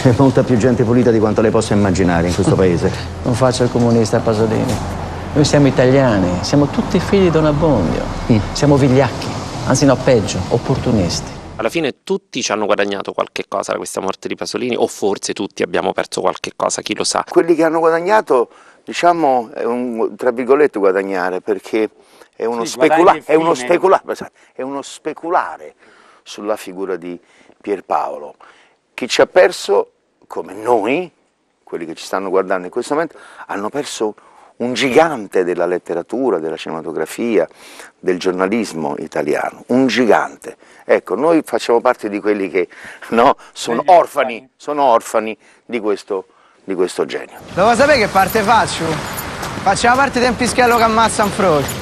C'è molta più gente pulita di quanto lei possa immaginare in questo paese. non faccio il comunista Pasolini. Noi siamo italiani, siamo tutti figli di Don Abbondio. Mm. Siamo vigliacchi, anzi no, peggio, opportunisti. Alla fine tutti ci hanno guadagnato qualche cosa da questa morte di Pasolini o forse tutti abbiamo perso qualche cosa, chi lo sa. Quelli che hanno guadagnato, diciamo, è un, tra virgolette guadagnare perché è uno, sì, specula- è uno speculare, esatto, è uno speculare sulla figura di Pierpaolo. Chi ci ha perso, come noi, quelli che ci stanno guardando in questo momento, hanno perso un gigante della letteratura, della cinematografia, del giornalismo italiano, un gigante. Ecco, noi facciamo parte di quelli che no, sono, orfani, sono orfani di questo, di questo genio. Devo sapete che parte faccio? Facciamo parte di un pischello che ammazza un frocio.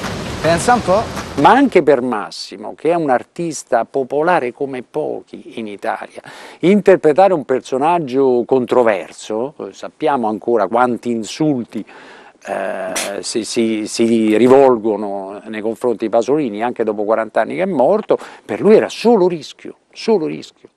Pensa un po' ma anche per Massimo, che è un artista popolare come pochi in Italia. Interpretare un personaggio controverso, eh, sappiamo ancora quanti insulti eh, si, si, si, rivolgono nei confronti di Pasolini anche dopo 40 anni che è morto, per lui era solo rischio, solo rischio.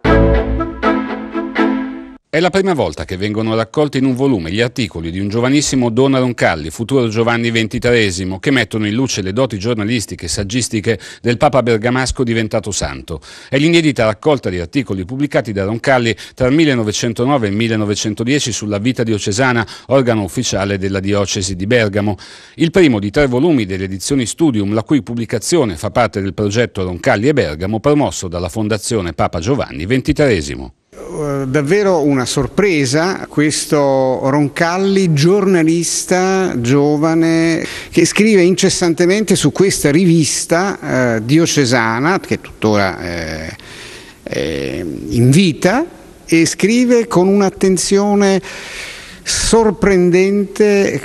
È la prima volta che vengono raccolti in un volume gli articoli di un giovanissimo Don Roncalli, futuro Giovanni XXIII, che mettono in luce le doti giornalistiche e saggistiche del Papa Bergamasco diventato santo. È l'inedita raccolta di articoli pubblicati da Roncalli tra il 1909 e il 1910 sulla vita diocesana, organo ufficiale della diocesi di Bergamo. Il primo di tre volumi delle edizioni Studium, la cui pubblicazione fa parte del progetto Roncalli e Bergamo, promosso dalla Fondazione Papa Giovanni XXIII. Eh, davvero una sorpresa questo Roncalli, giornalista giovane, che scrive incessantemente su questa rivista eh, diocesana, che tuttora eh, eh, in vita, e scrive con un'attenzione sorprendente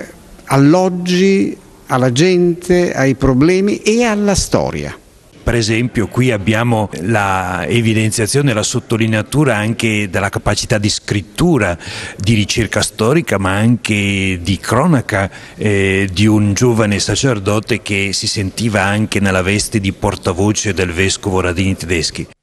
eh, all'oggi, alla gente, ai problemi e alla storia. Per esempio qui abbiamo la evidenziazione, la sottolineatura anche della capacità di scrittura, di ricerca storica ma anche di cronaca eh, di un giovane sacerdote che si sentiva anche nella veste di portavoce del vescovo Radini Tedeschi.